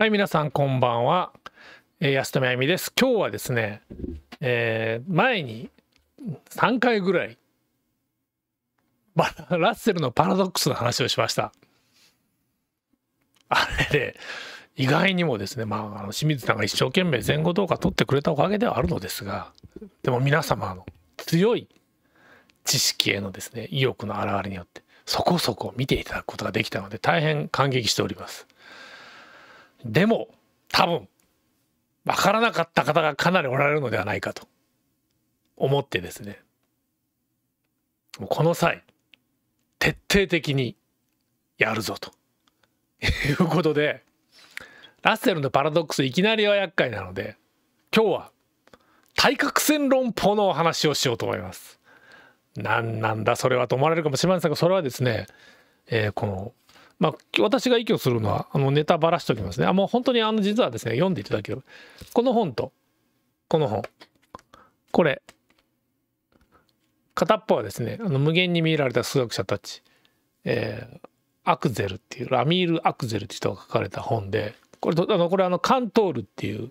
はい、皆さんこんばんは。えー、安富あゆみです。今日はですね、えー、前に3回ぐらい、ラッセルのパラドックスの話をしました。あれで、意外にもですね、まあ、あの清水さんが一生懸命前後動画撮ってくれたおかげではあるのですが、でも皆様の強い知識へのですね、意欲の表れによって、そこそこ見ていただくことができたので、大変感激しております。でも多分分からなかった方がかなりおられるのではないかと思ってですねこの際徹底的にやるぞということでラッセルのパラドックスいきなりは厄介なので今日は対角線論法のお話をしようと思います。何なんだそれはと思われるかもしれませんがそれはですね、えー、このまあ、私が意見をするのはあのネタばらしておきますね。あもう本当にあの実はですね読んでいただける。この本とこの本これ片っぽはですねあの無限に見られた数学者たち、えー、アクゼルっていうラミール・アクゼルって人が書かれた本でこれあのこれあのカントールっていう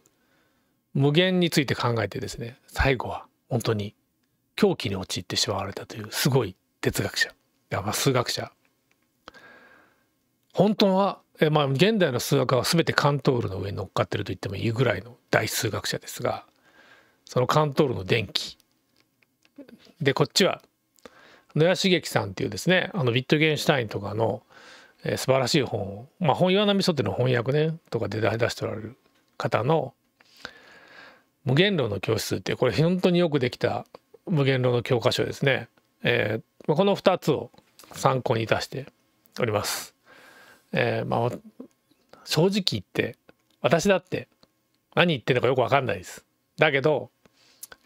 無限について考えてですね最後は本当に狂気に陥ってしまわれたというすごい哲学者やまあ数学者本当は、えまあ、現代の数学は全てカントールの上に乗っかってると言ってもいいぐらいの大数学者ですがそのカントールの電気でこっちは野谷茂樹さんっていうですねあのビットゲンシュタインとかの、えー、素晴らしい本を、まあ、本岩波書っていうの翻訳ねとかで出しておられる方の「無限論の教室」ってこれ本当によくできた無限論の教科書ですね、えー、この2つを参考にいたしております。えー、まあ、正直言って、私だって何言ってるのかよくわかんないです。だけど、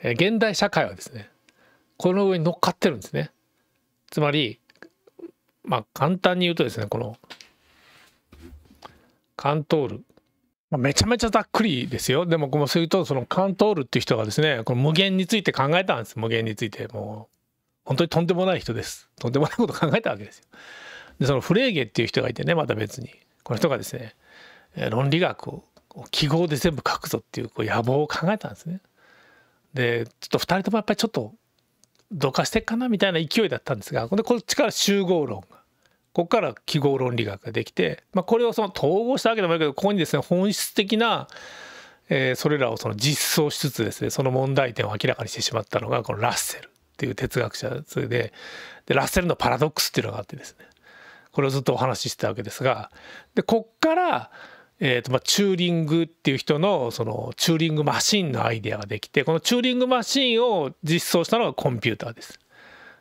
えー、現代社会はですね、この上に乗っかってるんですね。つまり、まあ、簡単に言うとですね、この、カントール。まあ、めちゃめちゃざっくりですよ。でも、こうすると、そのカントールっていう人がですね、この無限について考えたんです。無限について。もう、本当にとんでもない人です。とんでもないこと考えたわけですよ。でそのフレーゲっていう人がいてねまた別にこの人がですね論理学を記号で全部書くぞっていうこう野望を考えたんですね。でちょっと2人ともやっぱりちょっとどかしてっかなみたいな勢いだったんですがでこっちから集合論がここから記号論理学ができて、まあ、これをその統合したわけでもあるけどここにですね本質的な、えー、それらをその実装しつつですねその問題点を明らかにしてしまったのがこのラッセルっていう哲学者ででラッセルのパラドックスっていうのがあってですねこれをずっとお話ししてたわけですがでこっから、えーとまあ、チューリングっていう人のそのチューリングマシンのアイデアができてこのチューリングマシンを実装したのがコンピューターです。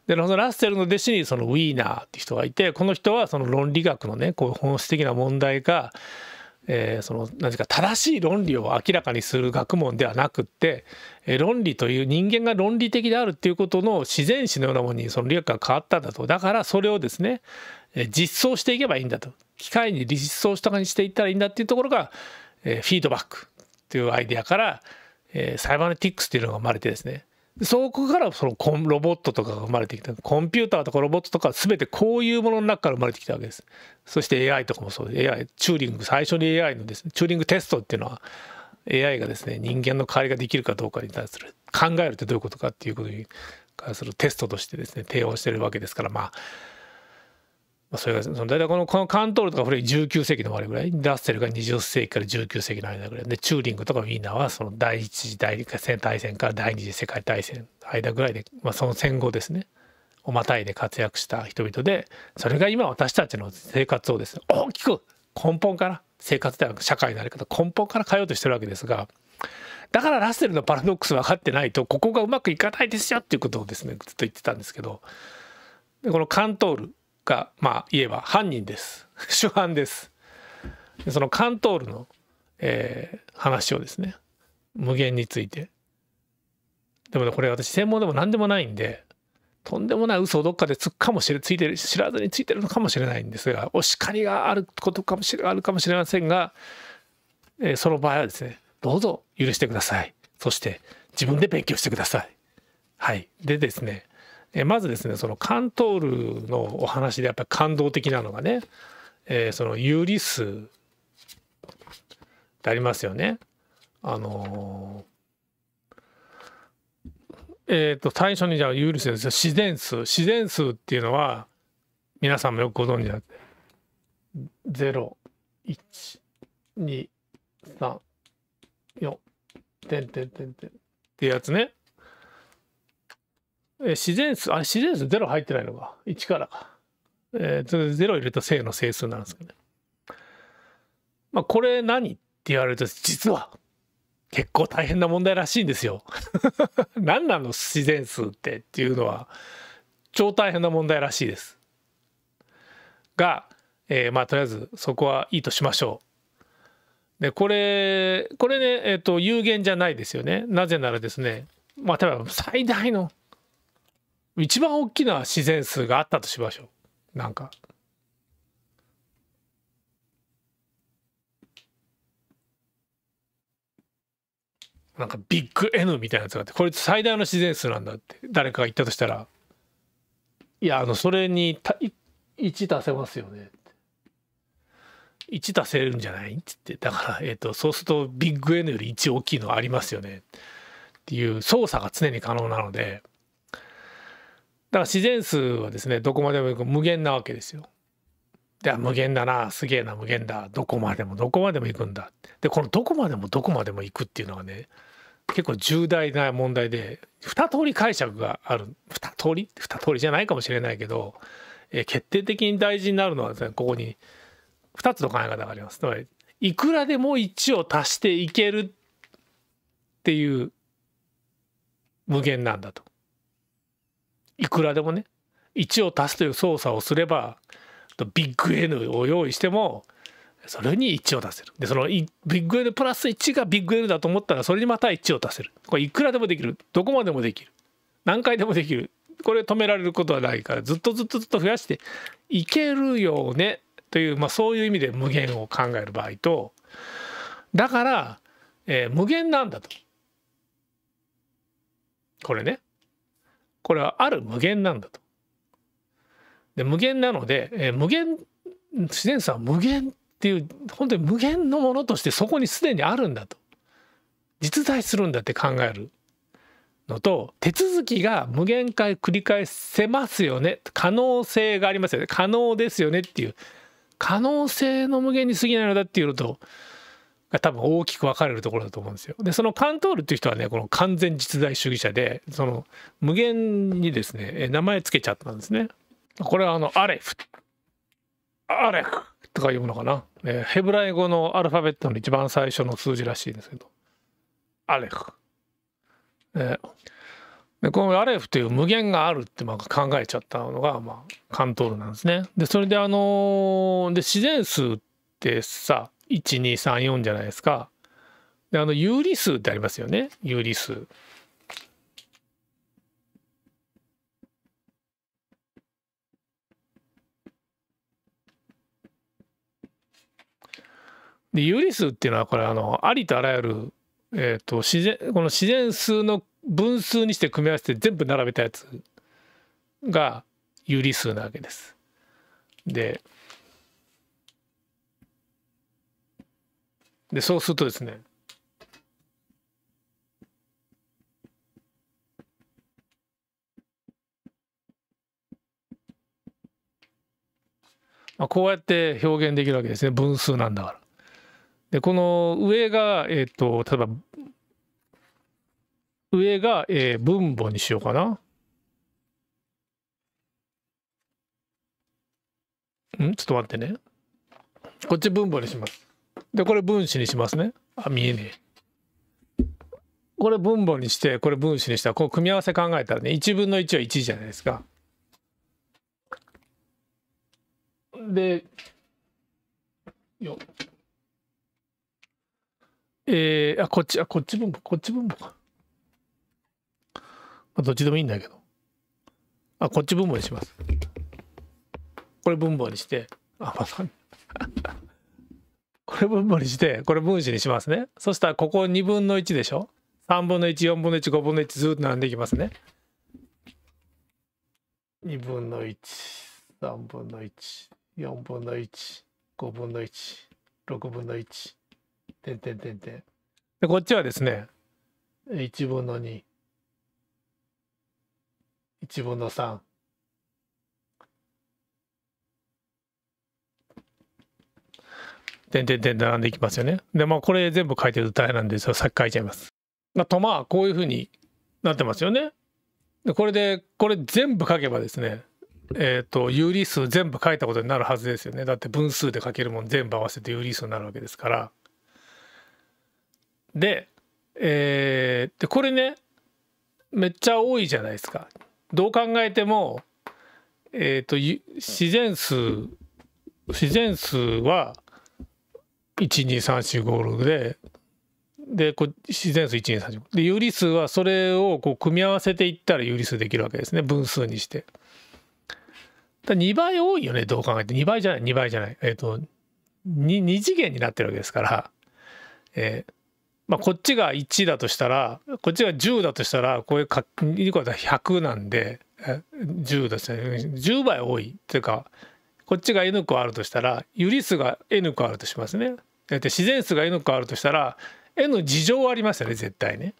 でそのラッセルの弟子にそのウィーナーって人がいてこの人はその論理学のねこう本質的な問題が、えー、その何か正しい論理を明らかにする学問ではなくって、えー、論理という人間が論理的であるっていうことの自然史のようなものにその理学が変わったんだとだからそれをですね、実装していけばいいんだと機械に実装したにしていったらいいんだっていうところがフィードバックというアイデアからサイバネティックスっていうのが生まれてですねそこからそのロボットとかが生まれてきたコンピューターとかロボットとか全てこういうものの中から生まれてきたわけですそして AI とかもそうです AI チューリング最初に AI のですねチューリングテストっていうのは AI がですね人間の代わりができるかどうかに対する考えるってどういうことかっていうことに関するテストとしてですね提案してるわけですからまあまあ、それがその大体このこのカントールとか古い19世紀の終わりぐらいダッセルが20世紀から19世紀の間ぐらいでチューリングとかウィーナーはその第一次大戦大戦から第二次世界大戦間ぐらいで、まあ、その戦後ですねをまたいで活躍した人々でそれが今私たちの生活をですね大きく根本から生活ではなく社会のあり方根本から変えようとしてるわけですがだからラッセルのパラドックス分かってないとここがうまくいかないですよっていうことをですねずっと言ってたんですけどでこのカントールがまあ言えば犯人です 主犯ですそのカントールの、えー、話をですね無限についてでもねこれ私専門でも何でもないんでとんでもない嘘をどっかでつくかもしれついてる知らずについてるのかもしれないんですがお叱りがあることかもしれあるかもしれませんが、えー、その場合はですねどうぞ許してくださいそして自分で勉強してくださいはいでですねえまずですねそのカントールのお話でやっぱり感動的なのがね、えー、その有理数ってありますよね。あのー、えっ、ー、と最初にじゃあ有理数です自然数自然数っていうのは皆さんもよくご存知だって0123。よ、てんてんてんてんってやつね。えー、自然数、あれ、自然数0入ってないのか。1からか。えー、0入れた正の整数なんですけどね。まあ、これ何って言われると、実は結構大変な問題らしいんですよ。何なの自然数ってっていうのは、超大変な問題らしいです。が、えー、まあ、とりあえずそこはいいとしましょう。で、これ、これね、えっ、ー、と、有限じゃないですよね。なぜならですね、まあ、例えば最大の一番大きな自然数があったとしましょうなんか。なんかビッグ N みたいなやつがあってこれ最大の自然数なんだって誰かが言ったとしたらいやあのそれにた1足せますよね1足せるんじゃないっつってだから、えーと、そうするとビッグ N より1大きいのありますよねっていう操作が常に可能なのでだから自然数はですねどこまでもいく無限なわけですよ。で無限だなすげえな無限だどこまでもどこまでも行くんだでこのどこまでもどこまでも行くっていうのはね結構重大な問題で2通り解釈がある2通り2通りじゃないかもしれないけど、えー、決定的に大事になるのはですねここに2つの考え方があります。つまりいくらでも1を足していけるっていう無限なんだと。いくらでもね1を足すという操作をすればビッグ N を用意してもそれに1を出せるでそのビッグ N プラス1がビッグ N だと思ったらそれにまた1を足せるこれいくらでもできるどこまでもできる何回でもできるこれ止められることはないからずっとずっとずっと増やしていけるよねという、まあ、そういう意味で無限を考える場合とだから、えー、無限なんだとこれねこれはある無限なんだと。で無限なので、えー、無限自然さは無限っていう本当に無限のものとしてそこにすでにあるんだと実在するんだって考えるのと手続きが無限回繰り返せますよね可能性がありますよね可能ですよねっていう可能性の無限に過ぎないのだっていうのとが多分大きく分かれるところだと思うんですよ。でそのカントールっていう人はねこの完全実在主義者でその無限にですね名前つけちゃったんですね。これはあのアレフアレフとか読むのかな、えヘブライ語のアルファベットの一番最初の数字らしいんですけどアレフ、えでこのアレフという無限があるってまあ考えちゃったのがまあカントールなんですね。でそれであのー、で自然数ってさ1234じゃないですか。であの有理数ってありますよね有理数。で有理数っていうのはこれあのありとあらゆる、えーと、と自然この自然数の分数にして組み合わせて全部並べたやつが有理数なわけです。ででそうするとですねまあ、こうやって表現できるわけですね分数なんだから。でこの上が、えっ、と例えば上が、え分母にしようかな。んちょっと待ってね。こっち分母にします。でこれ分子にしますねあ見えねえこれ分母にしてこれ分子にしたらこう組み合わせ考えたらね1分の1は1じゃないですかでよえー、あこっちあこっち分母こっち分母か、まあ、どっちでもいいんだけどあこっち分母にしますこれ分母にしてあまさにこれ分母にしてこれ分子にしますねそしたらここ2分の1でしょ3分の14分の15分の1ずっと並んでいきますね2分の13分の14分の15分の16分の1点点点点でこっちはですね1分の21分の3点点点並んでいきますよね。で、まあこれ全部書いてると大変なんですよ。先書いちゃいます。まあ、とまあこういうふうになってますよね。で、これで、これ全部書けばですね、えっ、ー、と、有理数全部書いたことになるはずですよね。だって分数で書けるもん全部合わせて有理数になるわけですから。で、えー、で、これね、めっちゃ多いじゃないですか。どう考えても、えっ、ー、と、自然数、自然数は、12345ででこ自然数1235で有理数はそれをこう組み合わせていったら有理数できるわけですね分数にして。だ2倍多いよねどう考えて2倍じゃない2倍じゃないえっ、ー、と 2, 2次元になってるわけですから、えーまあ、こっちが1だとしたらこっちが10だとしたらこういうか個だと100なんで10だとしたら10倍多いっていうかこっちが n 個あるとしたら有理数が n 個あるとしますね。だって自然数が n 個あるとしたら n 事乗ありますよね絶対ね。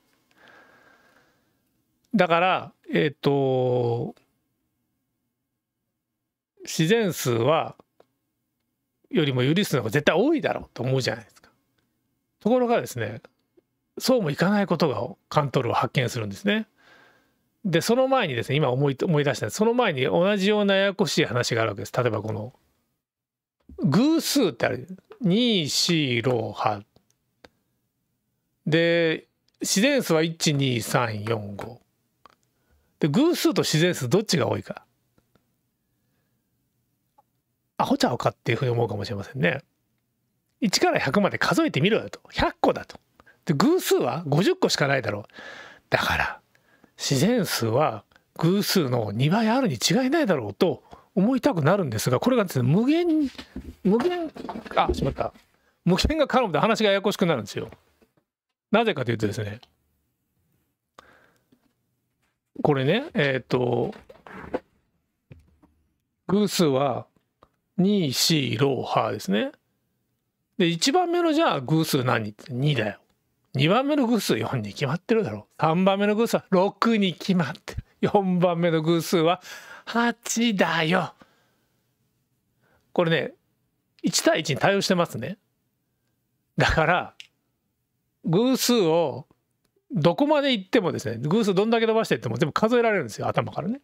だからえっ、ー、と自然数はよりも有理数の方が絶対多いだろうと思うじゃないですか。ところがですねそうもいかないことがカントルを発見するんですね。でその前にですね今思い思い出したんですその前に同じようなややこしい話があるわけです例えばこの偶数ってある2、4、6、8。で、自然数は1、2、3、4、5。で、偶数と自然数どっちが多いか。アホちゃうかっていうふうに思うかもしれませんね。1から100まで数えてみろよと。100個だと。で、偶数は50個しかないだろう。だから、自然数は偶数の2倍あるに違いないだろうと思いたくなるんですがこれがですね無限無限あしまった無限が絡むと話がややこしくなるんですよなぜかというとですねこれねえっ、ー、と偶数は2、4、ロー、ハですね。で、1番目のじゃあ偶数何って2だよ。2番目の偶数4に決まってるだろう。3番目の偶数は6に決まってる。4番目の偶数は8だよこれね1対1に対応してますねだから偶数をどこまで行ってもですね偶数どんだけ伸ばしていっても全部数えられるんですよ頭からね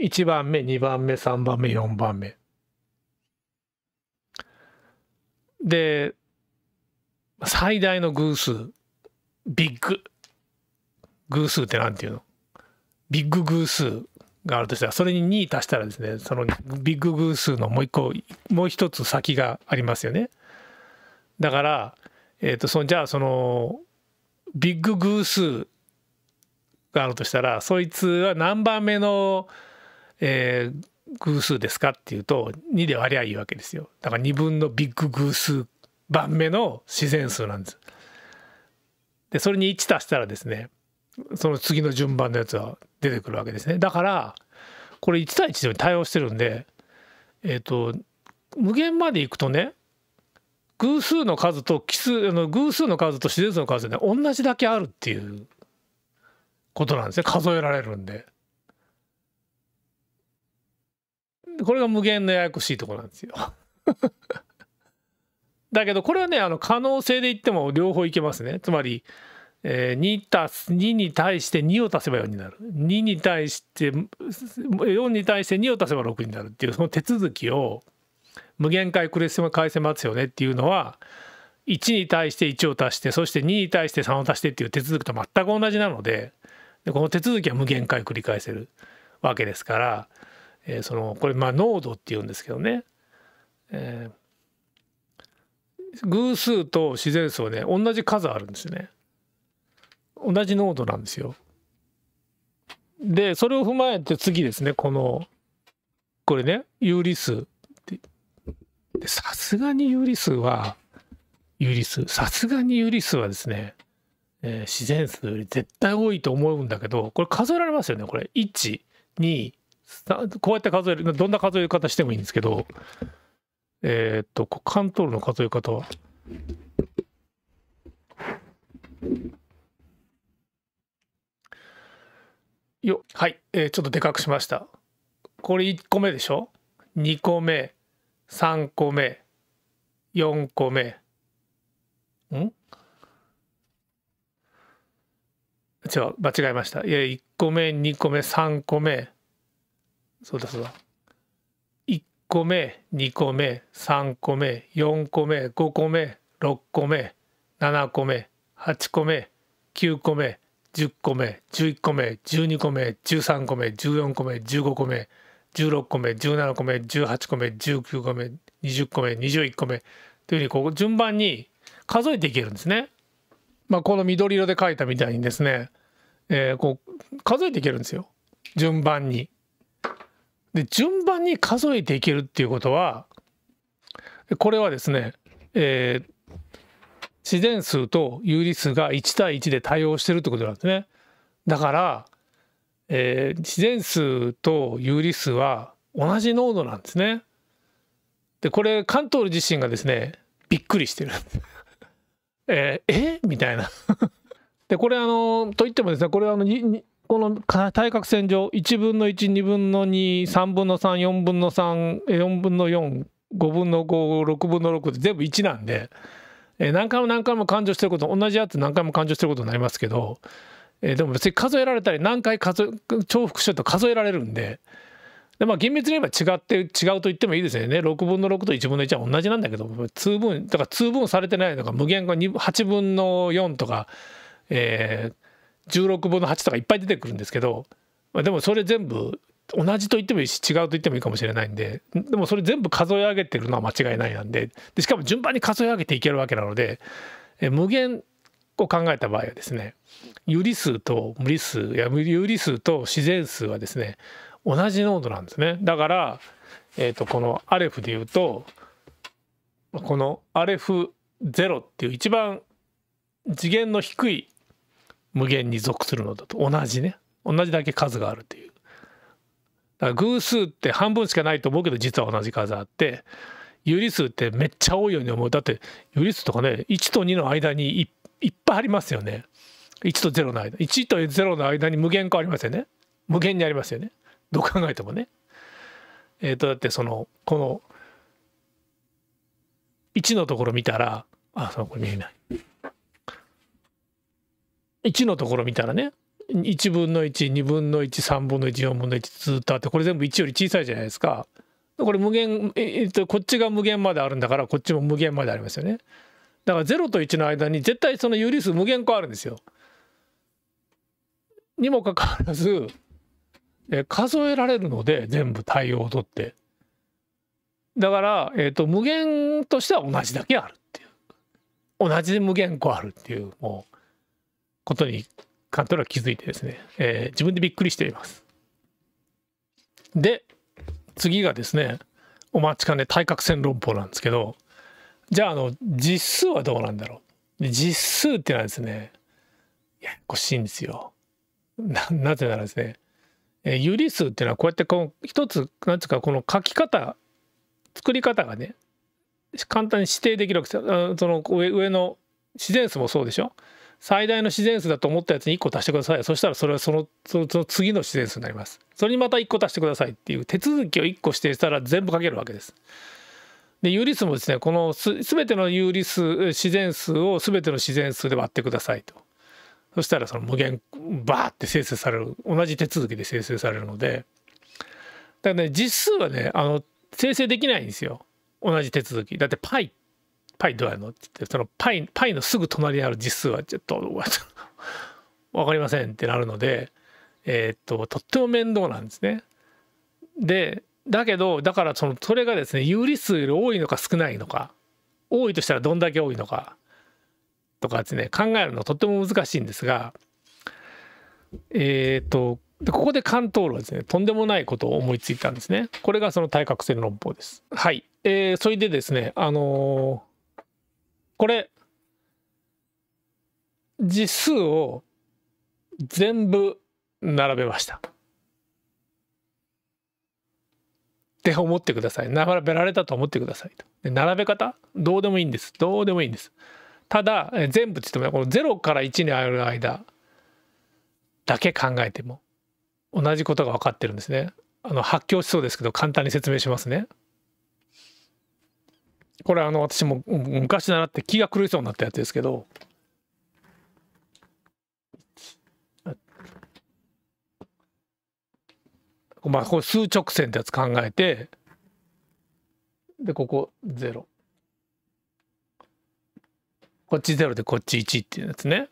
1番目2番目3番目4番目で最大の偶数ビッグ偶数って何ていうのビッグ偶数があるとしたらそれに2足したらですねそのビッグ偶数のもう一個もう一つ先がありますよね。だから、えーと、そじゃあそのビッグ偶数があるとしたらそいつは何番目の、えー、偶数ですかっていうと2で割りゃいいわけですよだから2分のビッグ偶数番目の自然数なんです。でそれに1足したらですねその次の順番のやつは出てくるわけですねだからこれ1対1で対応してるんでえっ、ー、と無限までいくとね偶数の数と奇数あの偶数の数と自然数の数で、ね、同じだけあるっていうことなんですね数えられるんで。これが無限のややこしいとこなんですよ だけどこれはねあの可能性で言っても両方いけますね。つまりえー、2たす2に対して2を足せば4になる2に対して4に対して2を足せば6になるっていうその手続きを無限回繰り返せますよねっていうのは1に対して1を足してそして2に対して3を足してっていう手続きと全く同じなのででこの手続きは無限回繰り返せるわけですから、えー、そのこれまあ濃度っていうんですけどね、えー、偶数と自然数はね同じ数あるんですよね。同じ濃度なんですよ。でそれを踏まえて次ですねこのこれね有理数さすがに有理数は有理数さすがに有理数はですね、えー、自然数より絶対多いと思うんだけどこれ数えられますよねこれ123こうやって数えるどんな数え方してもいいんですけどえー、っとカントールの数え方は。よはい、えー、ちょっとでかくしましたこれ1個目でしょ2個目3個目4個目ん違う間違えましたいや1個目2個目3個目そうだそうだ1個目2個目3個目4個目5個目6個目7個目8個目9個目10個目11個目12個目13個目14個目15個目16個目17個目18個目19個目20個目21個目というふうにこう順番に数えていけるんですね。まあ、この緑色で書いたみたいにですね、えー、こう数えていけるんですよ順番に。で順番に数えていけるっていうことはこれはですね、えー、自然数と有理数が1対1で対応してるってことなんですね。だから、えー、自然数と有理数は同じ濃度なんですね。でこれ関東自身がですねびっくりしてる。えー、えみたいなでこれあのといってもですねこれあのこの対角線上1分の12分の23分の34分の34分の45分の56分の6で全部1なんで。えー、何回も何回も勘定してること同じやつ何回も勘定してることになりますけど、えー、でも別に数えられたり何回数重複してると数えられるんでで、まあ、厳密に言えば違って違うと言ってもいいですよね6分の6と1分の1は同じなんだけど通分だから通分されてないのが無限が8分の4とか、えー、16分の8とかいっぱい出てくるんですけど、まあ、でもそれ全部同じと言ってもいいし違うと言ってもいいかもしれないんででもそれ全部数え上げてるのは間違いないなんででしかも順番に数え上げていけるわけなので、え無限を考えた場合はですね有理数と無理数や有理数と自然数はですね同じ濃度なんですねだから、えー、とこのアレフで言うとこのアレフ0っていう一番次元の低い無限に属するのだと同じね同じだけ数があるという。だから偶数って半分しかないと思うけど実は同じ数あって有理数ってめっちゃ多いように思うだって有理数とかね1と2の間にいいっぱいありますよね1と0の間1と0の間に無限個ありますよね無限にありますよねどう考えてもねえっ、ー、とだってそのこの1のところ見たらあそうこれ見えない1のところ見たらね1分の12分の13分の14分の1ずっとあってこれ全部1より小さいじゃないですか。これ無限、えっと、こっちが無限まであるんだからこっちも無限までありますよね。だから0と1の間に絶対その有理数無限個あるんですよ。にもかかわらずえ数えられるので全部対応を取って。だから、えーと、無限としては同じだけあるっていう同じ無限個あるっていうもうことに感とは気づいてですね、えー、自分でびっくりしています。で、次がですね、お待ちかね、対角線論法なんですけど、じゃあ、あの、実数はどうなんだろう。実数ってのはですね、ややこしいんですよ。な、なぜならですね、えー、有理数っていうのはこうやってこの一つ、なんつうか、この書き方、作り方がね、簡単に指定できるわけですよ。その上上の自然数もそうでしょ。最大の自然数だと思ったやつに1個足してくださいそしたらそれはそのその次の自然数になりますそれにまた1個足してくださいっていう手続きを1個指定したら全部かけるわけですで有理数もですねこのす全ての有理数自然数を全ての自然数で割ってくださいとそしたらその無限バーって生成される同じ手続きで生成されるのでだからね実数はねあの生成できないんですよ同じ手続きだって π っパイどうやるのって言って、そのパイ、パイのすぐ隣にある実数はちょっと、わかりませんってなるので、えー、っと、とっても面倒なんですね。で、だけど、だからその、それがですね、有理数より多いのか少ないのか、多いとしたらどんだけ多いのか、とかですね、考えるのとっても難しいんですが、えー、っと、でここで関東はですねとんでもないことを思いついたんですねこれがその対角線論法ですはい、えー、それでですねあのこれ実数を全部並べました。って思ってください。並べられたと思ってくださいと。並べ方どうでもいいんです。どうでもいいんです。ただ全部って言ってもこの0から1にある間だけ考えても同じことが分かってるんですね。あの発狂しそうですけど簡単に説明しますね。これあの私も昔習って気が狂いそうになったやつですけどまあこれ数直線ってやつ考えてでここ0こっち0でこっち1っていうやつね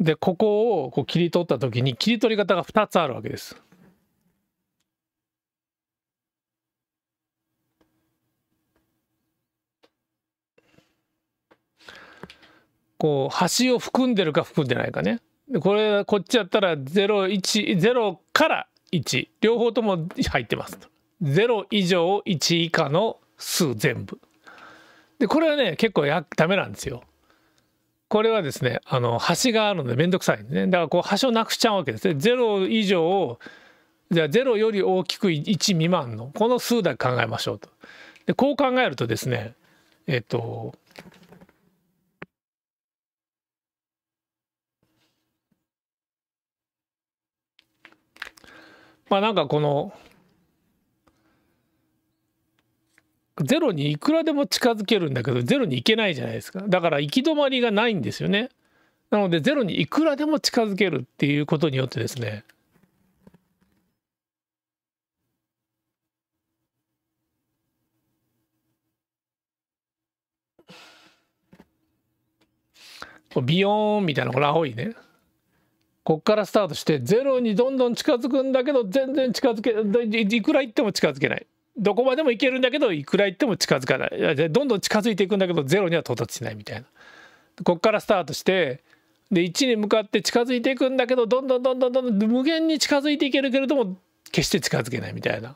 でここをこう切り取った時に切り取り方が2つあるわけですこう端を含んでるか含んでないかねこれこっちやったら010から1両方とも入ってますと0以上1以下の数全部でこれはね結構やダメなんですよこれはですねあの端があるので面倒くさいんですねだからこう端をなくしちゃうわけですね0以上をじゃあ0より大きく1未満のこの数だけ考えましょうとでこう考えるとですねえっとまあなんかこのゼロにいくらでも近づけるんだけどゼロに行けないじゃないですかだから行き止まりがないんですよねなのでゼロにいくらでも近づけるっていうことによってですねビヨーンみたいなこの青いねこっからスタートしてゼロにどんどん近づくんだけど全然近づけいくら行っても近づけないどこまでも行けるんだけどいくら行っても近づかないどんどん近づいていくんだけどゼロには到達しないみたいなこっからスタートしてで1に向かって近づいていくんだけどどんどんどんどんどん無限に近づいていけるけれども決して近づけないみたいな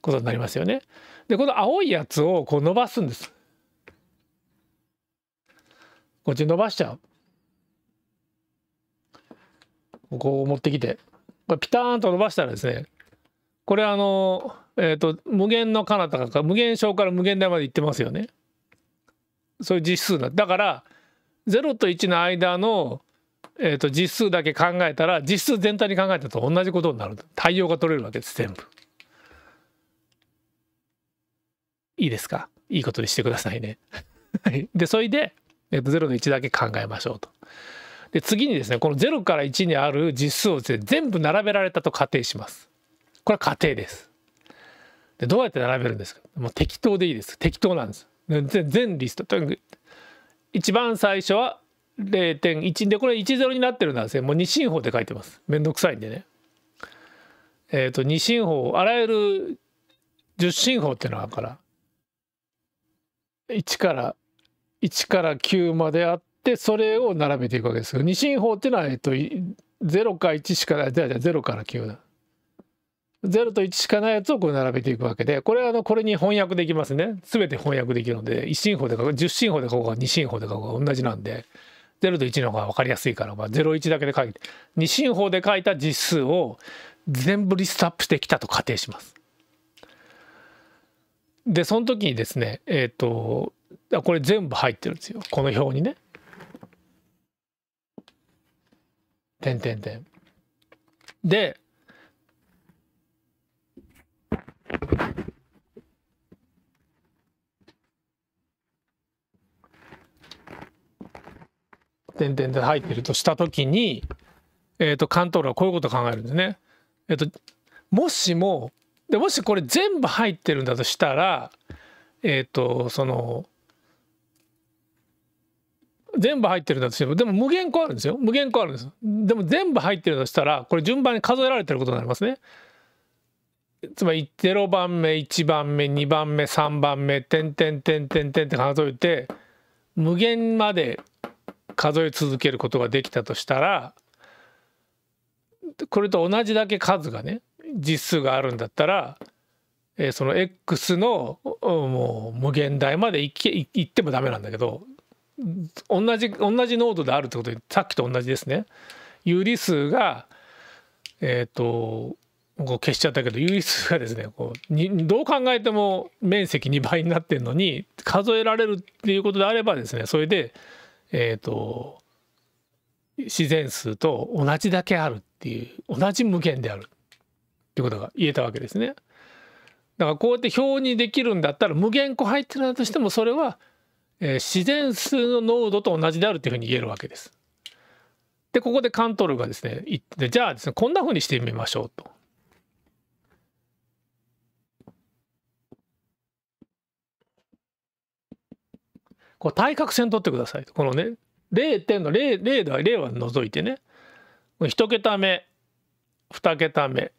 ことになりますよね。でこの青いやつをこう伸ばすんです。こっち伸ばしちゃう。こう持ってきてこれピターンと伸ばしたらですねこれあのえっ、ー、と無限の彼方か無限小から無限大まで行ってますよねそういう実数なだから0と1の間の、えー、と実数だけ考えたら実数全体に考えたと同じことになる対応が取れるわけです全部いいですかいいことにしてくださいねでそれで、えー、と0の1だけ考えましょうと。で次にですねこの0から1にある実数をですね全部並べられたと仮定しますこれは仮定ですでどうやって並べるんですかもう適当でいいです適当なんです全リストとにかく一番最初は0.1でこれ10になってるんですねもう二進法で書いてますめんどくさいんでねえっ、ー、と二進法あらゆる十進法っていうのはから1から1から9まであってでそれを並べていくわけです二進法っていうのは、えっと、0か1しかないじゃあじゃあ0から9だ。0と1しかないやつをこう並べていくわけでこれはあのこれに翻訳できますね全て翻訳できるので1進法で書く10進法で書こうが2進法で書こうが同じなんで0と1の方が分かりやすいから、まあ、01だけで書いて2進法で書いた実数を全部リストアップしてきたと仮定します。でその時にですねえっ、ー、とこれ全部入ってるんですよこの表にね。点点点。で、点点で入ってるとした時に、えー、と関東はこういうことを考えるんですね。えーと、もしもでもしこれ全部入ってるんだとしたら、えーとその全部入ってるんだとしてもでも無限個あるんですよ無限個あるんですでも全部入ってるとしたらこれ順番に数えられてることになりますねつまり0番目1番目2番目3番目点点点点点って数えて無限まで数え続けることができたとしたらこれと同じだけ数がね実数があるんだったら、えその x のもう無限大までいけいってもダメなんだけど同じ同じ濃度であるってことでさっきと同じですね。有理数がえっ、ー、とこう消しちゃったけど有理数がですねこうにどう考えても面積2倍になってるのに数えられるっていうことであればですねそれでえっ、ー、と自然数と同じだけあるっていう同じ無限であるっていうことが言えたわけですね。だからこうやって表にできるんだったら無限個入ってるとしてもそれはえー、自然数の濃度と同じであるというふうに言えるわけです。でここでカントルがですね言ってじゃあですねこんなふうにしてみましょうと。こう対角線取ってくださいとこのね0点の 0, 0度は0は除いてね1桁目2桁目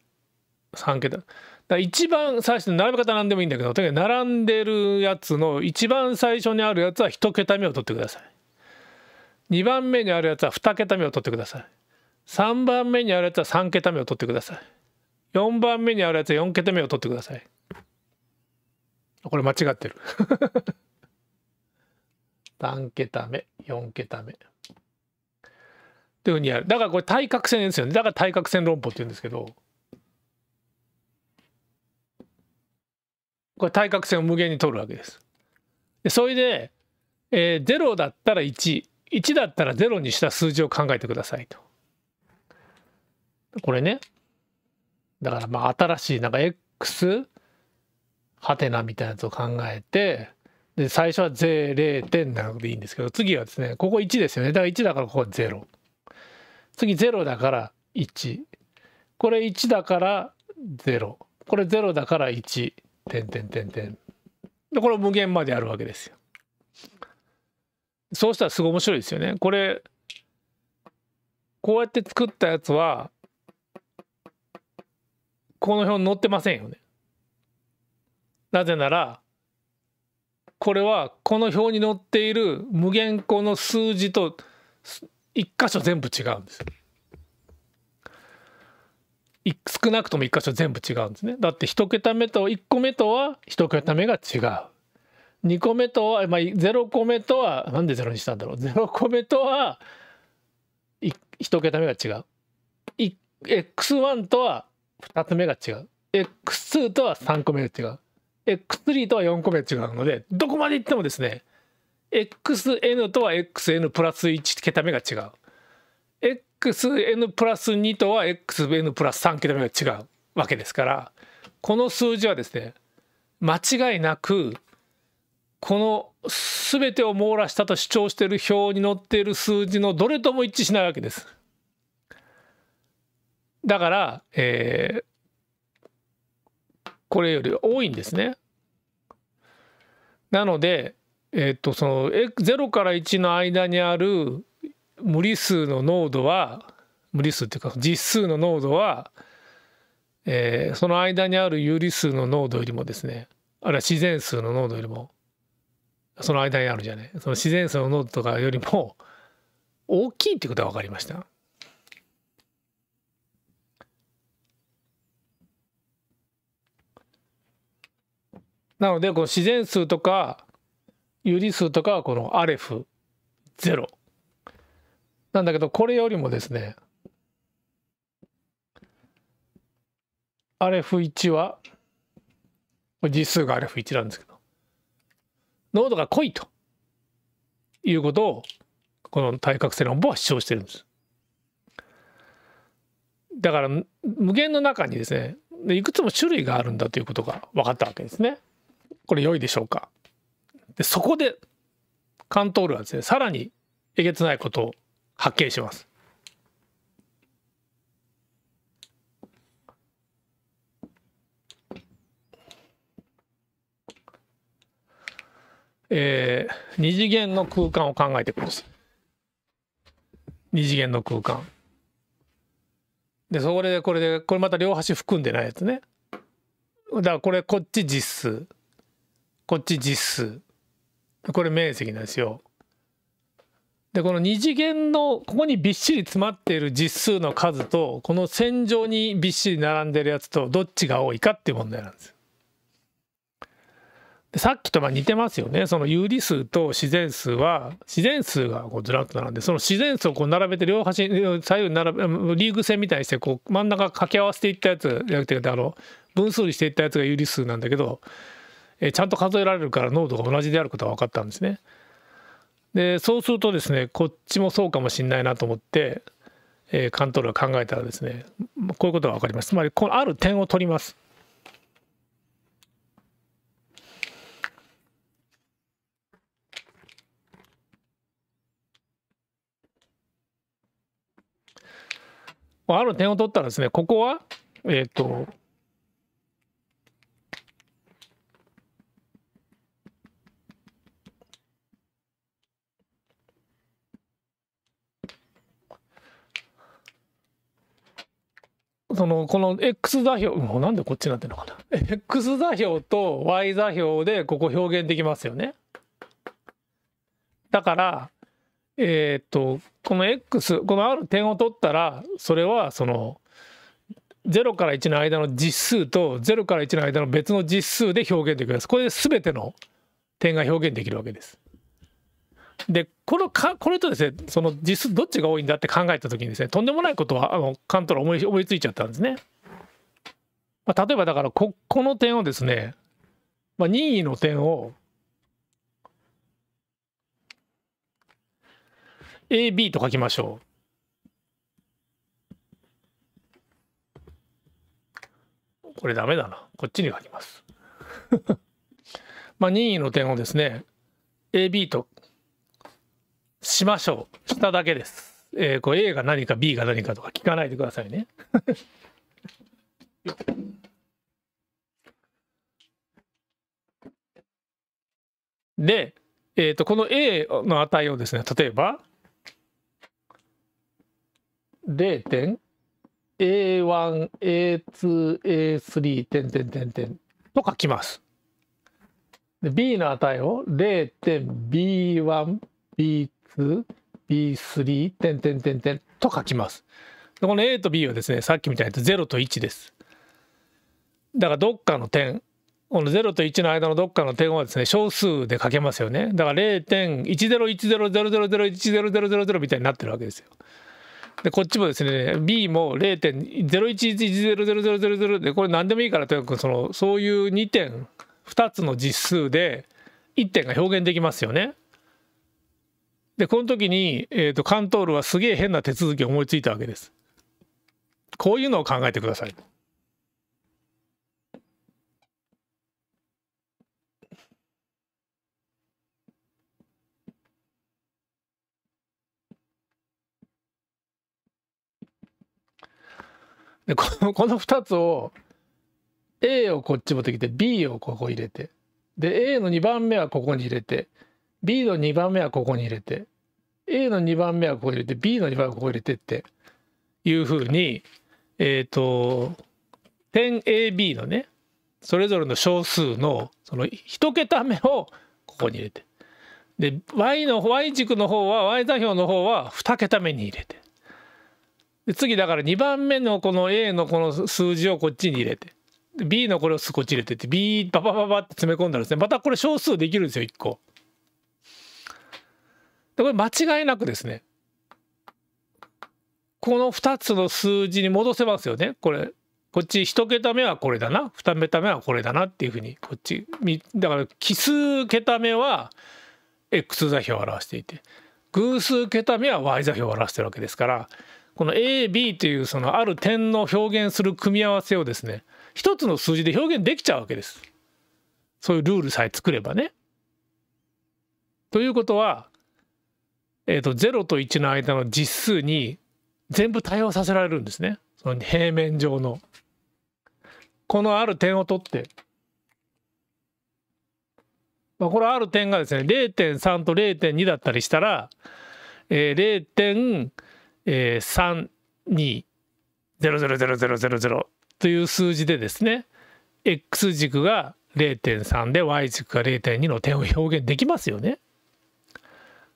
3桁だ一番最初の並べ方何でもいいんだけどとにかく並んでるやつの一番最初にあるやつは1桁目を取ってください2番目にあるやつは2桁目を取ってください3番目にあるやつは3桁目を取ってください4番目にあるやつは4桁目を取ってくださいこれ間違ってる3 桁目4桁目というふうにやるだからこれ対角線ですよねだから対角線論法って言うんですけどこれ対角線を無限に取るわけです。でそれで、えー、0だったら11だったら0にした数字を考えてくださいと。これねだからまあ新しいなんか X はてなみたいなやつを考えてで最初は0点なのでいいんですけど次はですねここ1ですよねだから1だからここは0次0だから1これ1だから0これ0だから1ててんんてんてんでこれ無限まであるわけですよそうしたらすごい面白いですよねこれこうやって作ったやつはこの表に載ってませんよねなぜならこれはこの表に載っている無限個の数字と一箇所全部違うんですよ少なくとも1箇所全部違うんですね。だって1桁目と1個目とは1桁目が違う。2個目とは、まあ、0個目とはなんで0にしたんだろう0個目とは 1, 桁目が違う。X1 とは2つ目が違う。X2 とは3個目が違う。X3 とは4個目が違うのでどこまでいってもですね XN とは XN プラス1桁目が違う。xn プラス2とは xn プラス3桁目が違うわけですからこの数字はですね間違いなくこの全てを網羅したと主張している表に載っている数字のどれとも一致しないわけです。だから、えー、これより多いんですね。なので、えー、っとその0から1の間にある無理数の濃度は無理数っていうか実数の濃度は、えー、その間にある有理数の濃度よりもですねあるいは自然数の濃度よりもその間にあるじゃないその自然数の濃度とかよりも大きいってことが分かりました。なのでこの自然数とか有理数とかはこのアレフ0なんだけど、これよりもですね、アレフ1は、実数がアレフ1なんですけど、濃度が濃いということを、この対角線論法は主張してるんです。だから無限の中にですねいくつも種類があるんだということが分かったわけですね。これ良いでしょうか。でそこでカントールはですねさらにえげつないことを発見します。えー、二次元の空間を考えてください。二次元の空間。で、それでこれで、これまた両端含んでないやつね。だからこれこっち実数。こっち実数。これ面積なんですよ。でこの2次元のここにびっしり詰まっている実数の数とこの線上にびっしり並んでるやつとどっちが多いかっていう問題なんですでさっきとま似てますよねその有理数と自然数は自然数がこうずらっと並んでその自然数をこう並べて両端左右に並べリーグ戦みたいにしてこう真ん中掛け合わせていったやつじゃなくてあの分数にしていったやつが有理数なんだけどえちゃんと数えられるから濃度が同じであることが分かったんですね。でそうするとですねこっちもそうかもしれないなと思って、えー、カントール考えたらですねこういうことが分かりますつまりこのある点を取ります。ある点を取ったらですねここはえっ、ー、とそのこの X 座標もうなんでこっちになってんのかな X 座標と Y 座標でここ表現できますよねだからえっ、とこの X このある点を取ったらそれはその0から1の間の実数と0から1の間の別の実数で表現できますこれで全ての点が表現できるわけですでこのかこれとですねその実数どっちが多いんだって考えた時にですねとんでもないことはあのカントラ思い思いついちゃったんですね。まあ、例えばだからここの点をですね、まあ、任意の点を AB と書きましょう。これダメだな。こっちに書きます。まあ任意の点をですね、AB としましょう。しただけです。えー、これ A が何か B が何かとか聞かないでくださいね。で、えーと、この A の値をですね、例えば、0.A1、A2、A3、点点点点と書きます。で、B の値を 0.B1、B2、B3 点点点点と書きます。でこの A と B はですねさっきみたいに0と1です。だからどっかの点この0と1の間のどっかの点はですね小数で書けますよねだから0.1010001000みたいになってるわけですよ。でこっちもですね B も0.011100000でこれ何でもいいからとにかくそのそういう2点2つの実数で1点が表現できますよね。でこの時に、えーと、カントールはすげえ変な手続きを思いついたわけです。こういうのを考えてください。でこのこの2つを A をこっち持ってきて B をここ入れてで A の2番目はここに入れて B の2番目はここに入れて A の2番目はここに入れて B の2番目はここに入れてっていうふうにえっ、ー、と点 AB のねそれぞれの小数のその1桁目をここに入れてで y の y 軸の方は y 座標の方は2桁目に入れてで次だから2番目のこの a のこの数字をこっちに入れて b のこれをこっち入れてって b ババババって詰め込んだらですねまたこれ小数できるんですよ1個。これ間違いなくですねこの2つの数字に戻せますよねこれこっち1桁目はこれだな2桁目はこれだなっていうふうにこっちだから奇数桁目は x 座標を表していて偶数桁目は y 座標を表してるわけですからこの AB というそのある点の表現する組み合わせをですね一つの数字で表現できちゃうわけです。そういうルールさえ作ればね。ということはえーと、と0と1の間の実数に全部対応させられるんですねその平面上の。このある点を取って、まあ、これある点がですね0.3と0.2だったりしたら、えー、0.3200000という数字でですね x 軸が0.3で y 軸が0.2の点を表現できますよね。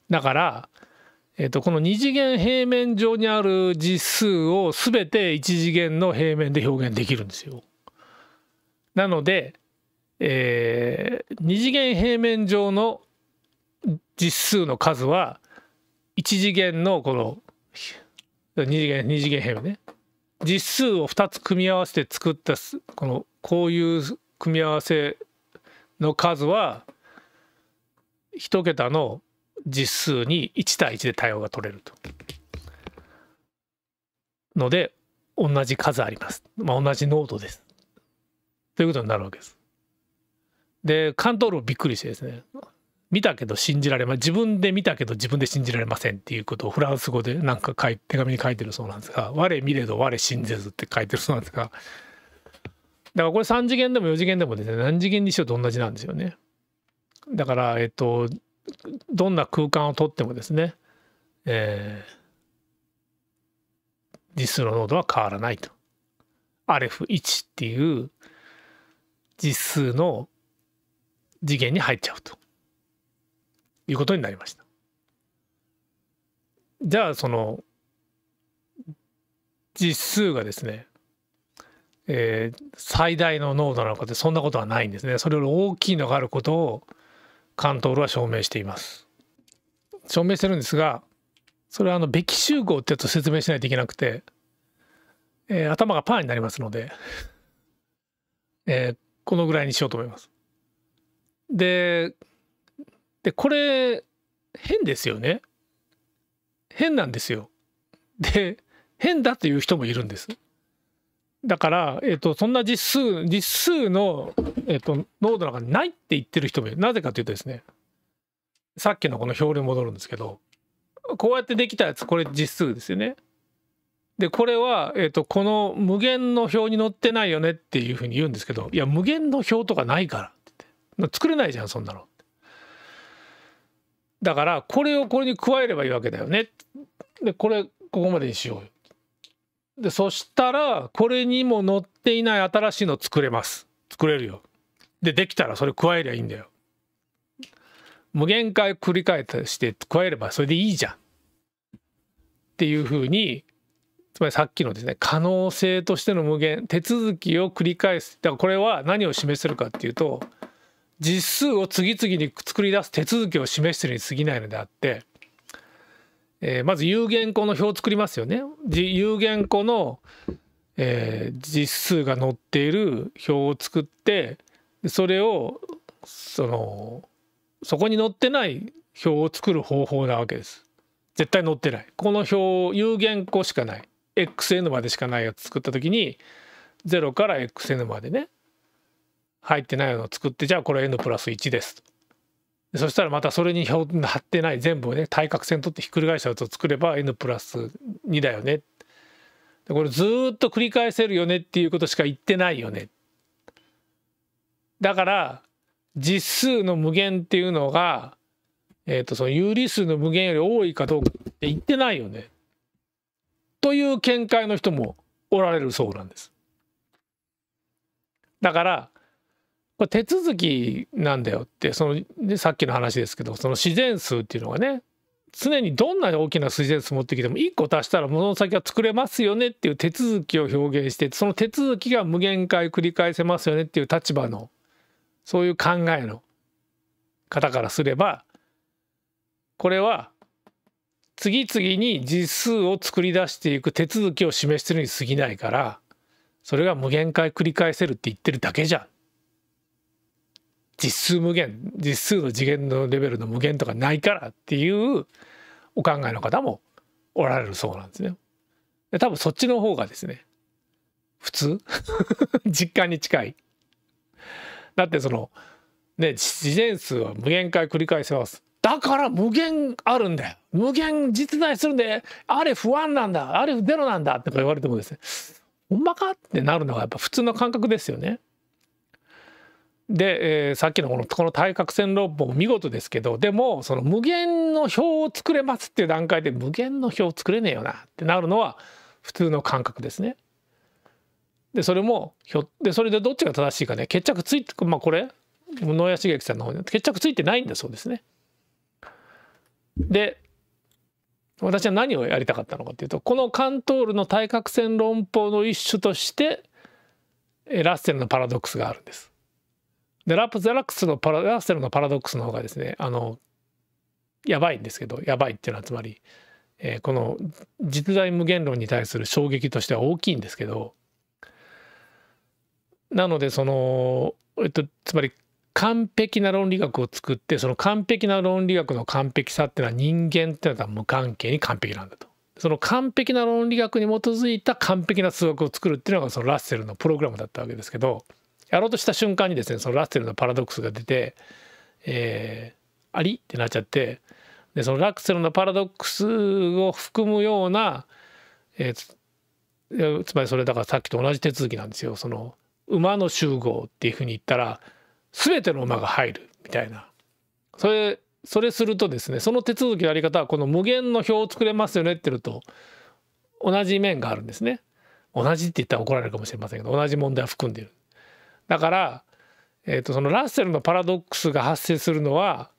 だから、えー、とこの2次元平面上にある実数を全て1次元の平面で表現できるんですよ。なので、えー、2次元平面上の実数の数は1次元のこの2次元2次元平面ね実数を2つ組み合わせて作ったこのこういう組み合わせの数は1桁の実数に1対1で対応が取れると。ので同じ数あります。まあ、同じ濃度です。ということになるわけです。で関東論びっくりしてですね見たけど信じられま自分で見たけど自分で信じられませんっていうことをフランス語でなんか書い手紙に書いてるそうなんですが「我見れど我信ぜず」って書いてるそうなんですがだからこれ3次元でも4次元でもですね何次元にしようと同じなんですよね。だからえっとどんな空間をとってもですね、えー、実数の濃度は変わらないと。アレフ1っていう実数の次元に入っちゃうということになりました。じゃあその実数がですね、えー、最大の濃度なのかってそんなことはないんですね。それより大きいのがあることをカントールは証明しています証明してるんですがそれはあのべき集合ってやつを説明しないといけなくて、えー、頭がパーになりますのでえー、このぐらいにしようと思いますででこれ変ですよね変なんですよで変だという人もいるんですだから、えっと、そんな実数、実数の、えっと、濃度なんかないって言ってる人もいる。なぜかというとですね、さっきのこの表に戻るんですけど、こうやってできたやつ、これ実数ですよね。で、これは、えっと、この無限の表に載ってないよねっていうふうに言うんですけど、いや、無限の表とかないからってって作れないじゃん、そんなの。だから、これをこれに加えればいいわけだよね。で、これ、ここまでにしようよ。でそしたらこれにも載っていない新しいの作れます作れるよでできたらそれ加えりゃいいんだよ無限回繰り返して加えればそれでいいじゃんっていうふうにつまりさっきのですね可能性としての無限手続きを繰り返すだからこれは何を示せるかっていうと実数を次々に作り出す手続きを示してるに過ぎないのであってえー、まず有限項の表を作りますよね。有限項の、えー、実数が載っている表を作ってそれをそのそこに載ってない表を作る方法なわけです。絶対載ってない。この表有限項しかない。xn までしかないやつ作った時に0から xn までね入ってないのを作ってじゃあこれ n プラス1ですと。そしたらまたそれに貼ってない全部をね対角線取ってひっくり返したやつを作れば n プラス2だよねこれずっと繰り返せるよねっていうことしか言ってないよねだから実数の無限っていうのが、えー、とその有理数の無限より多いかどうかって言ってないよねという見解の人もおられるそうなんですだからこれ手続きなんだよってそのでさっきの話ですけどその自然数っていうのがね常にどんな大きな自然数持ってきても1個足したらその先は作れますよねっていう手続きを表現してその手続きが無限回繰り返せますよねっていう立場のそういう考えの方からすればこれは次々に実数を作り出していく手続きを示してるに過ぎないからそれが無限回繰り返せるって言ってるだけじゃん実数無限実数の次元のレベルの無限とかないからっていうお考えの方もおられるそうなんですね。で多分そっちの方がですね普通 実感に近い。だってそのね自然数は無限回繰り返せます。だから無限あるんだよ無限実在するんであれ不安なんだあれゼロなんだとか言われてもですねほんまかってなるのがやっぱ普通の感覚ですよね。で、えー、さっきのこのこの対角線論法見事ですけどでもその無限の表を作れますっていう段階で無限の表を作れねえよなってなるのは普通の感覚ですね。でそれもひょでそれでどっちが正しいかね決着ついてまあこれ野谷茂樹さんの方に決着ついてないんだそうですね。で私は何をやりたかったのかというとこのカントールの対角線論法の一種としてラッセルのパラドックスがあるんです。でラプザラックスのパララッセルのパラドックスの方がですねあのやばいんですけどやばいっていうのはつまり、えー、この実在無限論に対する衝撃としては大きいんですけどなのでその、えっと、つまり完璧な論理学を作ってその完璧な論理学の完璧さっていうのは人間っていうのは無関係に完璧なんだと。その完璧な論理学に基づいた完璧な数学を作るっていうのがそのラッセルのプログラムだったわけですけどやろうとした瞬間にですねそのラッセルのパラドックスが出て、えー、ありってなっちゃってでそのラッセルのパラドックスを含むような、えー、つまりそれだからさっきと同じ手続きなんですよその馬の集合っていうふうに言ったら全ての馬が入るみたいなそれそれするとですねその手続きのやり方はこの無限の表を作れますよねって言うと同じ面があるんですね。同じって言ったら怒られるかもしれませんけど同じ問題を含んでいる。だから、えー、とそのラッセルのパラドックスが発生するのは、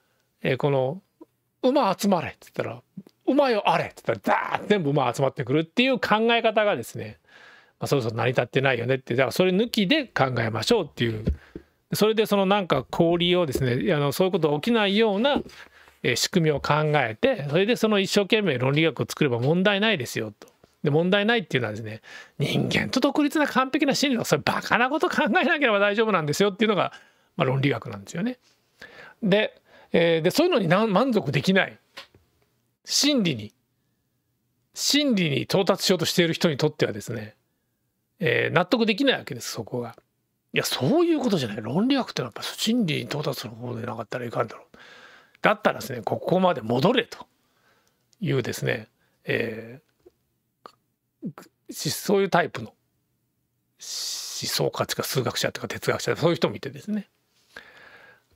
えー、この「馬集まれ」っつったら「馬よあれ」っつったらダーッ全部馬集まってくるっていう考え方がですね、まあ、そろそろ成り立ってないよねってだからそれ抜きで考えましょうっていうそれでそのなんか氷をですねあのそういうことが起きないような仕組みを考えてそれでその一生懸命論理学を作れば問題ないですよと。で問題ないっていうのはですね人間と独立な完璧な心理のそれバカなこと考えなければ大丈夫なんですよっていうのが、まあ、論理学なんですよね。で,、えー、でそういうのに満足できない心理に心理に到達しようとしている人にとってはですね、えー、納得できないわけですそこが。いやそういうことじゃない論理学ってのはやっぱ心理に到達する方でなかったらいかんだろう。だったらですねここまで戻れというですね、えー、そういうタイプの思想家とか数学者とか哲学者そういう人もいてですね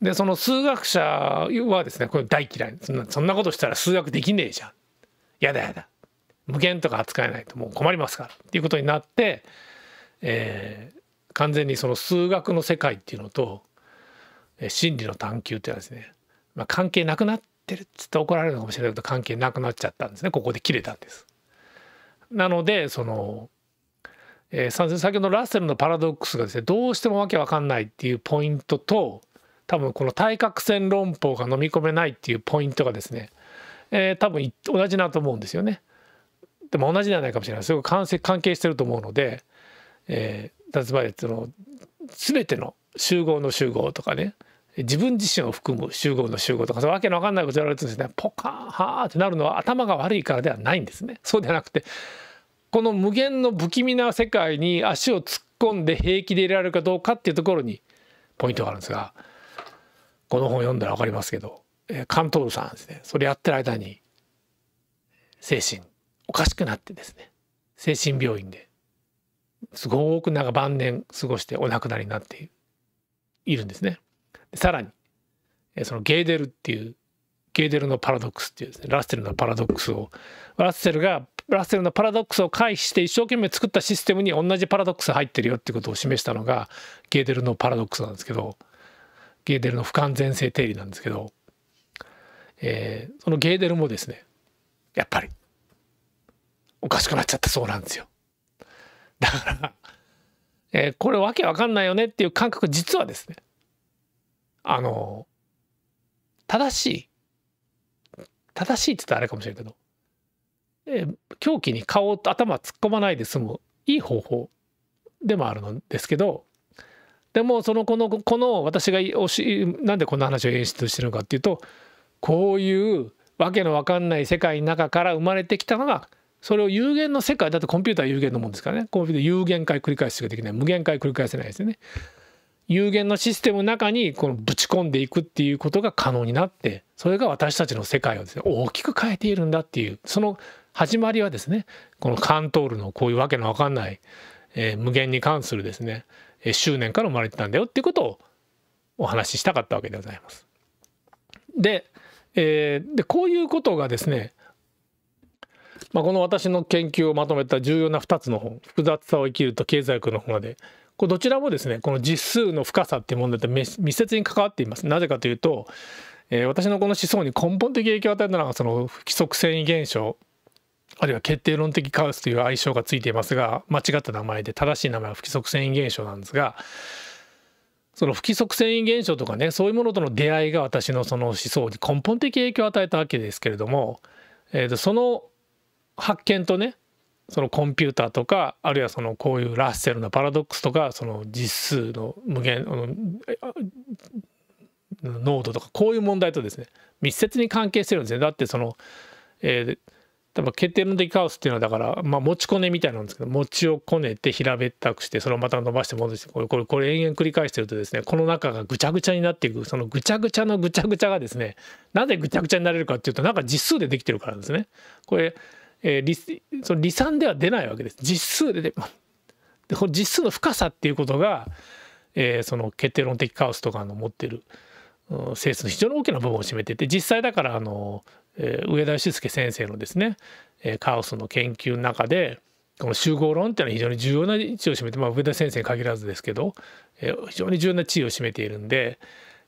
でその数学者はですねこれ大嫌いそんなそんなことしたら数学できねえじゃんやだやだ無限とか扱えないともう困りますからっていうことになって、えー、完全にその数学の世界っていうのと真理の探求っていうのはですね、まあ、関係なくなってるっつって怒られるのかもしれないけど関係なくなっちゃったんですねここで切れたんです。なのでその、えー、先ほどのラッセルのパラドックスがですねどうしてもわけわかんないっていうポイントと多分この対角線論法が飲み込めないっていうポイントがですね、えー、多分同じなと思うんですよね。でも同じではないかもしれないすごく関係してると思うので、えー、つまりその全ての集合の集合とかね自分自身を含む集合の集合とかそのわけのわかんないことやられてるんですねポカーンはーってなるのは頭が悪いからではないんですねそうではなくてこの無限の不気味な世界に足を突っ込んで平気でいられるかどうかっていうところにポイントがあるんですがこの本を読んだら分かりますけど、えー、カントールさんですねそれやってる間に精神おかしくなってですね精神病院ですごくか晩年過ごしてお亡くなりになっているんですね。さらにそのゲーデルっていうゲーデルのパラドックスっていうですねラッセルのパラドックスをラッセルがラッセルのパラドックスを回避して一生懸命作ったシステムに同じパラドックス入ってるよってことを示したのがゲーデルのパラドックスなんですけどゲーデルの不完全性定理なんですけど、えー、そのゲーデルもですねやっぱりおかしくなっちゃったそうなんですよ。だから、えー、これわけわかんないよねっていう感覚実はですねあの正しい正しいって言ったらあれかもしれんけど、えー、狂気に顔と頭突っ込まないで済むいい方法でもあるのですけどでもそのこのこの私がなんでこんな話を演出してるのかっていうとこういうわけのわかんない世界の中から生まれてきたのがそれを有限の世界だってコンピューターは有限のもんですからねコンピューター有限回繰り返ししかできない無限回繰り返せないですよね。有限のシステムの中にこのぶち込んでいくっていうことが可能になってそれが私たちの世界をですね大きく変えているんだっていうその始まりはですねこのカントールのこういうわけのわかんない、えー、無限に関するですね、えー、執念から生まれてたんだよっていうことをお話ししたかったわけでございます。で,、えー、でこういうことがですねまあ、この私の研究をまとめた重要な2つの本「複雑さを生きる」と「経済学」の本」までこれどちらもですねこの実数の深さっていう問題と密接に関わっていますなぜかというと、えー、私のこの思想に根本的影響を与えたのがその不規則繊維現象あるいは決定論的カオスという愛称がついていますが間違った名前で正しい名前は不規則繊維現象なんですがその不規則繊維現象とかねそういうものとの出会いが私のその思想に根本的影響を与えたわけですけれども、えー、とその発見とねそのコンピューターとかあるいはそのこういうラッセルのパラドックスとかその実数の無限濃度とかこういう問題とですね密接に関係してるんですね。だってその、えー、多分決定論的カオスっていうのはだから、まあ、持ちこねみたいなんですけど持ちをこねて平べったくしてそれをまた伸ばして戻してこれこれこれ延々繰り返してるとですねこの中がぐちゃぐちゃになっていくそのぐちゃぐちゃのぐちゃぐちゃがですねなぜぐちゃぐちゃになれるかっていうとなんか実数でできてるからですね。これえー、理その理算では出ないわけです実数でで この実数の深さっていうことが、えー、その決定論的カオスとかの持ってる、うん、性質の非常に大きな部分を占めてて実際だからあの、えー、上田俊介先生のですね、えー、カオスの研究の中でこの集合論っていうのは非常に重要な位置を占めて、まあ、上田先生に限らずですけど、えー、非常に重要な地位を占めているんで、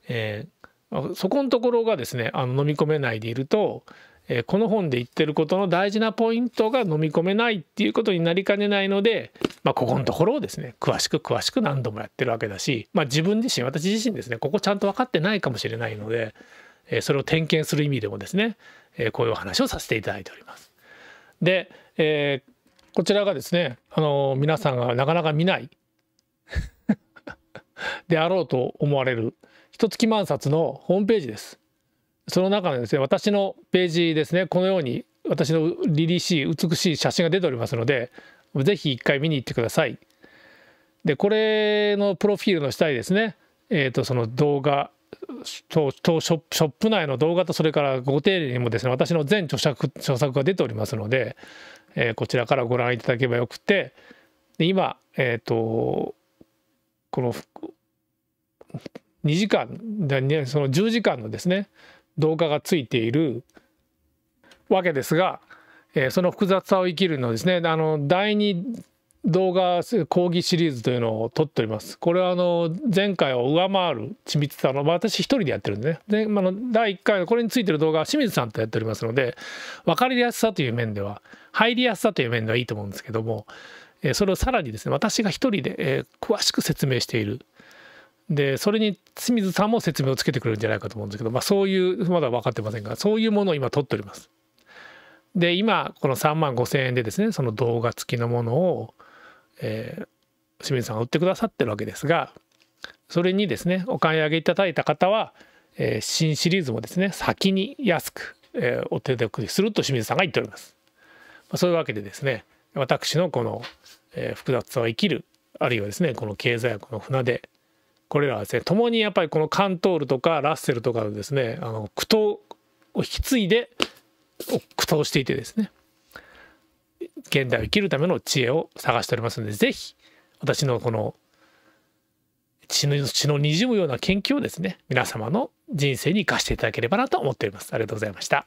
えー、そこのところがですねあの飲み込めないでいると、えこの本で言ってることの大事なポイントが飲み込めないっていうことになりかねないので、まあ、ここのところをですね詳しく詳しく何度もやってるわけだし、まあ、自分自身私自身ですねここちゃんと分かってないかもしれないので、えそれを点検する意味でもですね、えこういうお話をさせていただいております。で、えー、こちらがですね、あの皆さんがなかなか見ないであろうと思われる一月万冊のホームページです。その中でですね私のページですねこのように私の凛々しい美しい写真が出ておりますので是非一回見に行ってください。でこれのプロフィールの下にですね、えー、とその動画とショップ内の動画とそれからご丁寧にもですね私の全著作著作が出ておりますので、えー、こちらからご覧いただければよくてで今、えっ、ー、とこの2時間その10時間のですね動画がついているわけですが、えー、その複雑さを生きるのですねあの第2動画講義シリーズというのを撮っております。これはあの前回を上回る緻密さの私一人でやってるんでね。で、まあ、の第1回のこれについてる動画は清水さんとやっておりますので分かりやすさという面では入りやすさという面ではいいと思うんですけども、えそれをさらにですね私が一人で、え詳しく説明しているでそれに清水さんも説明をつけてくれるんじゃないかと思うんですけど、まあ、そういうまだ分かってませんがそういうものを今取っております。で今この3万5,000円でですねその動画付きのものを、えー、清水さんが売ってくださってるわけですがそれにですねお買い上げいただいた方は、えー、新シリーズもですね先に安く、えー、お手で送りすると清水さんが言っております。まあ、そういうわけでですね私のこの、えー、複雑さを生きるあるいはですねこの経済学の船でこれらはですね共にやっぱりこのカントールとかラッセルとかのですねあの苦闘を引き継いで苦闘していてですね現代を生きるための知恵を探しておりますので是非私のこの血の血の滲むような研究をですね皆様の人生に生かしていただければなと思っております。ありがとうございました。